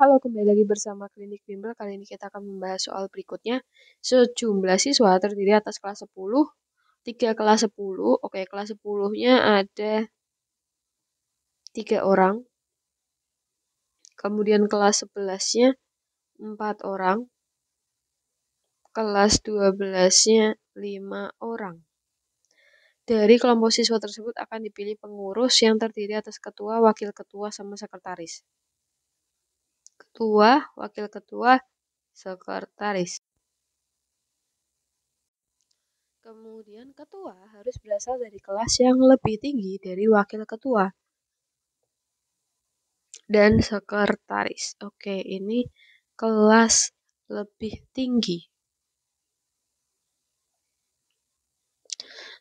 Halo, kembali lagi bersama Klinik Bimbel. Kali ini kita akan membahas soal berikutnya. Sejumlah siswa terdiri atas kelas 10, 3 kelas 10. Oke, kelas 10-nya ada 3 orang. Kemudian kelas 11-nya 4 orang. Kelas 12-nya 5 orang. Dari kelompok siswa tersebut akan dipilih pengurus yang terdiri atas ketua, wakil ketua, sama sekretaris ketua, wakil ketua, sekretaris. Kemudian ketua harus berasal dari kelas yang lebih tinggi dari wakil ketua dan sekretaris. Oke, ini kelas lebih tinggi.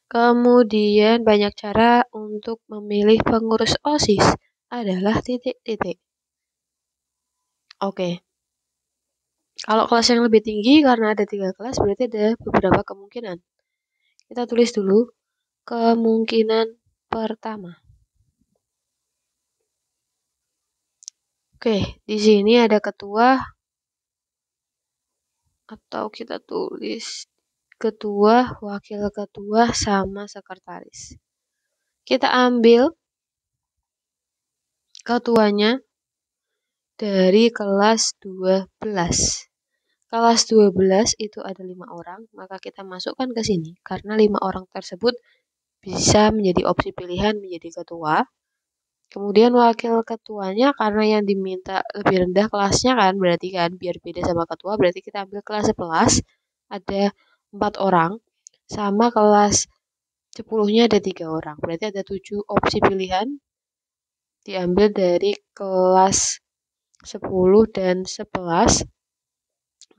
Kemudian banyak cara untuk memilih pengurus OSIS adalah titik-titik. Oke. Okay. Kalau kelas yang lebih tinggi karena ada tiga kelas berarti ada beberapa kemungkinan. Kita tulis dulu kemungkinan pertama. Oke, di sini ada ketua atau kita tulis ketua, wakil ketua sama sekretaris. Kita ambil ketuanya dari kelas 12. Kelas 12 itu ada lima orang, maka kita masukkan ke sini karena lima orang tersebut bisa menjadi opsi pilihan menjadi ketua. Kemudian wakil ketuanya karena yang diminta lebih rendah kelasnya kan berarti kan biar beda sama ketua berarti kita ambil kelas 11 ada empat orang sama kelas 10-nya ada tiga orang. Berarti ada tujuh opsi pilihan diambil dari kelas 10 dan 11.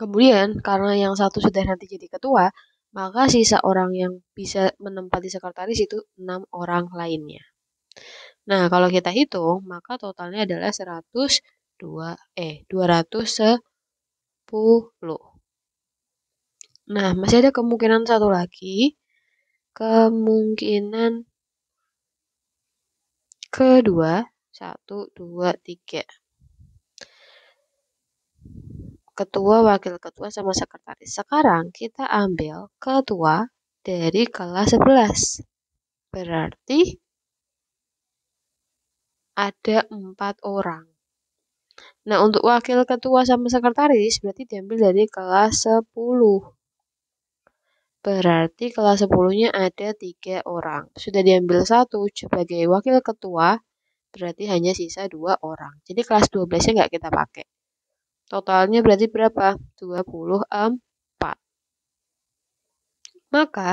Kemudian karena yang satu sudah nanti jadi ketua, maka sisa orang yang bisa menempati sekretaris itu 6 orang lainnya. Nah, kalau kita hitung, maka totalnya adalah 102 eh 210. Nah, masih ada kemungkinan satu lagi. Kemungkinan kedua, satu dua tiga ketua, wakil ketua, sama sekretaris. Sekarang kita ambil ketua dari kelas 11. Berarti ada empat orang. Nah, untuk wakil ketua sama sekretaris berarti diambil dari kelas 10. Berarti kelas 10-nya ada tiga orang. Sudah diambil satu sebagai wakil ketua, berarti hanya sisa dua orang. Jadi kelas 12-nya nggak kita pakai. Totalnya berarti berapa? 24. Maka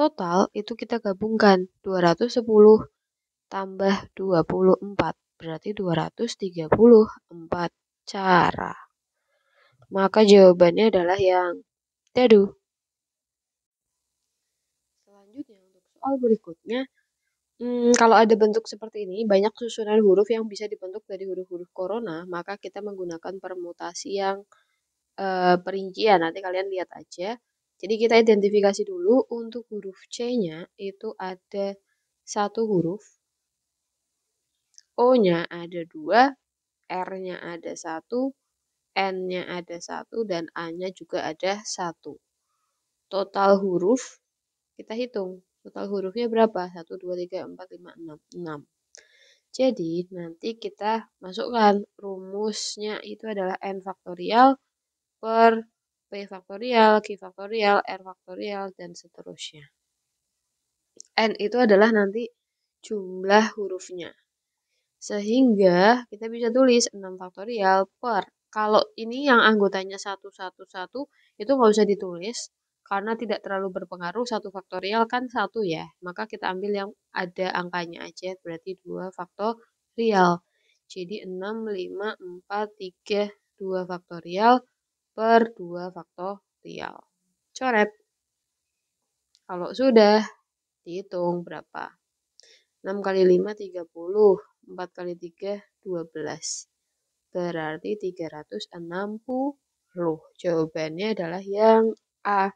total itu kita gabungkan 210 tambah 24 berarti 234 cara. Maka jawabannya adalah yang dadu. Selanjutnya untuk soal berikutnya Hmm, kalau ada bentuk seperti ini, banyak susunan huruf yang bisa dibentuk dari huruf-huruf corona, maka kita menggunakan permutasi yang, e, perincian, nanti kalian lihat aja. Jadi kita identifikasi dulu untuk huruf C-nya itu ada satu huruf. O-nya ada dua, R-nya ada satu, N-nya ada satu, dan A-nya juga ada satu. Total huruf kita hitung. Total hurufnya berapa? 1, 2, 3, 4, 5, 6. 6. Jadi, nanti kita masukkan rumusnya itu adalah N faktorial per P faktorial, Q faktorial, R faktorial, dan seterusnya. N itu adalah nanti jumlah hurufnya. Sehingga kita bisa tulis 6 faktorial per kalau ini yang anggotanya satu satu satu itu nggak usah ditulis karena tidak terlalu berpengaruh satu faktorial kan satu ya maka kita ambil yang ada angkanya aja berarti dua faktorial jadi 6 5 4 3 2 faktorial per 2 faktorial coret kalau sudah dihitung berapa 6 kali 5 30 4 kali 3 12 berarti 360 jawabannya adalah yang A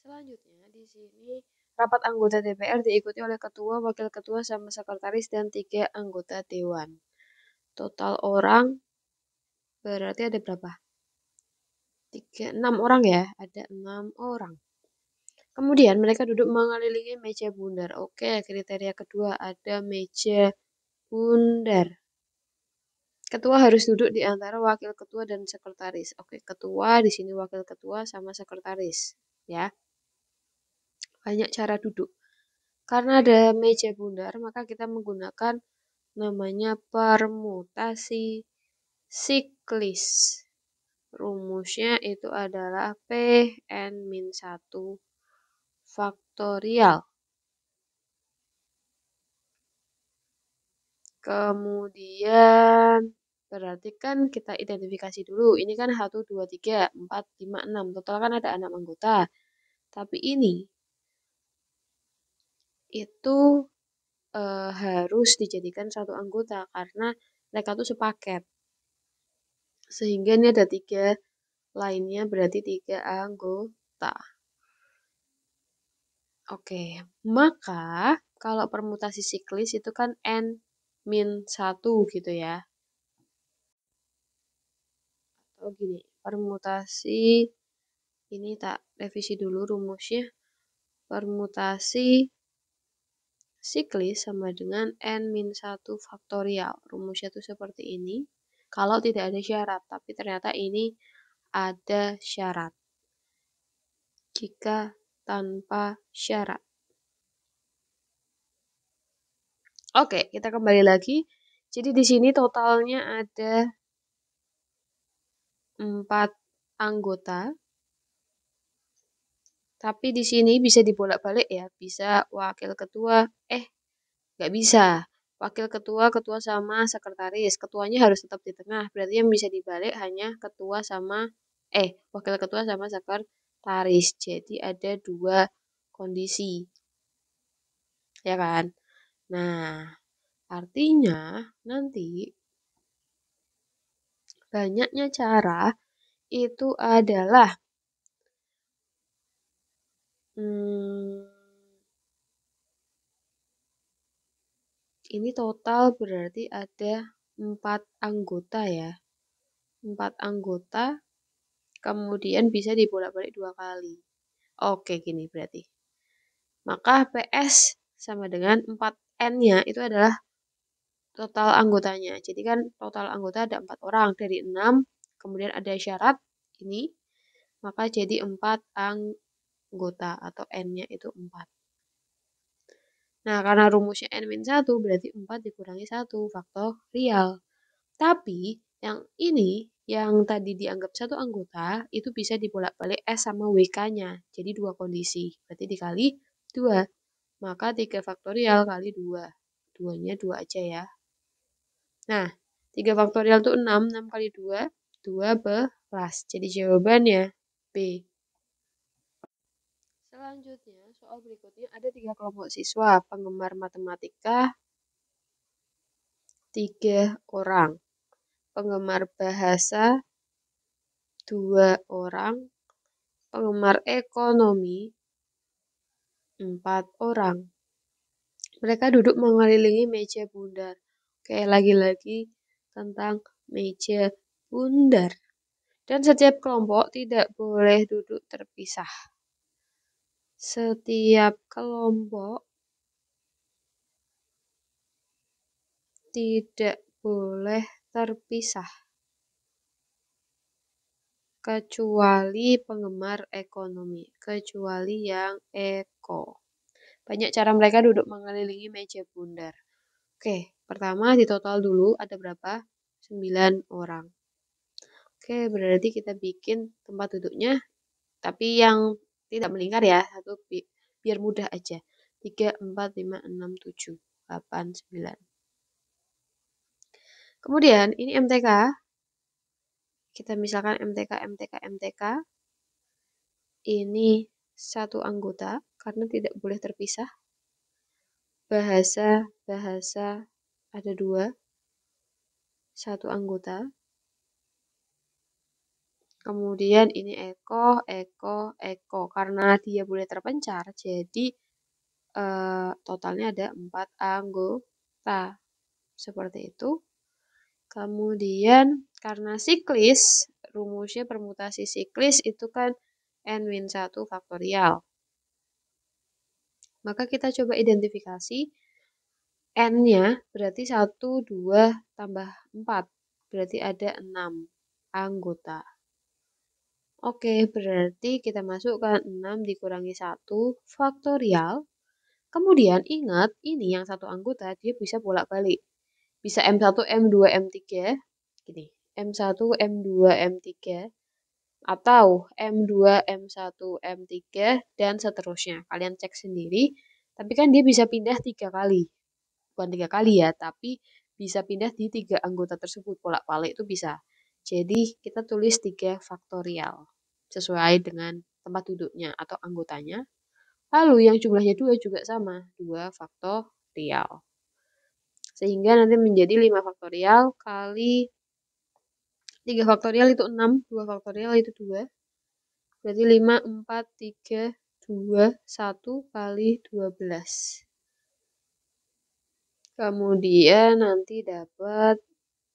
Selanjutnya di sini rapat anggota DPR diikuti oleh ketua, wakil ketua, sama sekretaris dan tiga anggota dewan. Total orang berarti ada berapa? Tiga, enam orang ya, ada enam orang. Kemudian mereka duduk mengelilingi meja bundar. Oke, kriteria kedua ada meja bundar. Ketua harus duduk di antara wakil ketua dan sekretaris. Oke, ketua di sini wakil ketua sama sekretaris, ya banyak cara duduk. Karena ada meja bundar, maka kita menggunakan namanya permutasi siklis. Rumusnya itu adalah Pn-1 faktorial. Kemudian berarti kan kita identifikasi dulu. Ini kan satu dua tiga empat lima enam Total kan ada anak anggota. Tapi ini itu e, harus dijadikan satu anggota karena mereka itu sepaket. Sehingga ini ada tiga lainnya berarti tiga anggota. Oke, maka kalau permutasi siklis itu kan n min 1 gitu ya. Atau gini, permutasi ini tak revisi dulu rumusnya. Permutasi siklis sama dengan N-1 min faktorial. Rumusnya itu seperti ini. Kalau tidak ada syarat, tapi ternyata ini ada syarat. Jika tanpa syarat. Oke, kita kembali lagi. Jadi di sini totalnya ada 4 anggota tapi di sini bisa dibolak-balik ya, bisa wakil ketua, eh nggak bisa. Wakil ketua, ketua sama sekretaris, ketuanya harus tetap di tengah. Berarti yang bisa dibalik hanya ketua sama, eh wakil ketua sama sekretaris. Jadi ada dua kondisi. Ya kan? Nah, artinya nanti banyaknya cara itu adalah Hmm, ini total berarti ada empat anggota ya. empat anggota kemudian bisa dibolak-balik dua kali. Oke, gini berarti. Maka PS sama dengan 4N-nya itu adalah total anggotanya. Jadi kan total anggota ada empat orang dari 6, kemudian ada syarat ini, maka jadi 4 ang gota atau n-nya itu 4. Nah, karena rumusnya n-1 berarti 4 dikurangi 1 faktor real. Tapi yang ini yang tadi dianggap satu anggota itu bisa dibolak-balik S sama WK-nya. Jadi dua kondisi. Berarti dikali 2. Maka 3 faktorial kali 2. Duanya 2 aja ya. Nah, 3 faktorial itu 6. 6 kali 2, 12. Jadi jawabannya B. Selanjutnya, soal berikutnya ada tiga kelompok siswa penggemar matematika tiga orang, penggemar bahasa dua orang, penggemar ekonomi empat orang. Mereka duduk mengelilingi meja bundar. kayak lagi-lagi tentang meja bundar. Dan setiap kelompok tidak boleh duduk terpisah. Setiap kelompok tidak boleh terpisah kecuali penggemar ekonomi, kecuali yang eko. Banyak cara mereka duduk mengelilingi meja bundar. Oke, pertama di total dulu ada berapa? 9 orang. Oke, berarti kita bikin tempat duduknya tapi yang tidak melingkar ya satu bi biar mudah aja 3 4 5 6 7 8 9 kemudian ini MTK kita misalkan MTK MTK MTK ini satu anggota karena tidak boleh terpisah bahasa bahasa ada dua satu anggota Kemudian ini Eko, Eko, Eko. Karena dia boleh terpencar, jadi eh, totalnya ada 4 anggota. Seperti itu. Kemudian karena siklis, rumusnya permutasi siklis itu kan n 1 faktorial. Maka kita coba identifikasi n-nya berarti 1, 2, tambah 4. Berarti ada 6 anggota. Oke, berarti kita masukkan 6 dikurangi 1 faktorial. Kemudian ingat, ini yang satu anggota dia bisa bolak-balik. Bisa M1, M2, M3, gini, M1, M2, M3, atau M2, M1, M3, dan seterusnya. Kalian cek sendiri, tapi kan dia bisa pindah tiga kali. Bukan tiga kali ya, tapi bisa pindah di tiga anggota tersebut, bolak-balik itu bisa. Jadi kita tulis 3 faktorial sesuai dengan tempat duduknya atau anggotanya. Lalu yang jumlahnya 2 juga sama, 2 faktorial. Sehingga nanti menjadi 5 faktorial kali 3 faktorial itu 6, 2 faktorial itu 2. Berarti 5, 4, 3, 2, 1 kali 12. Kemudian nanti dapat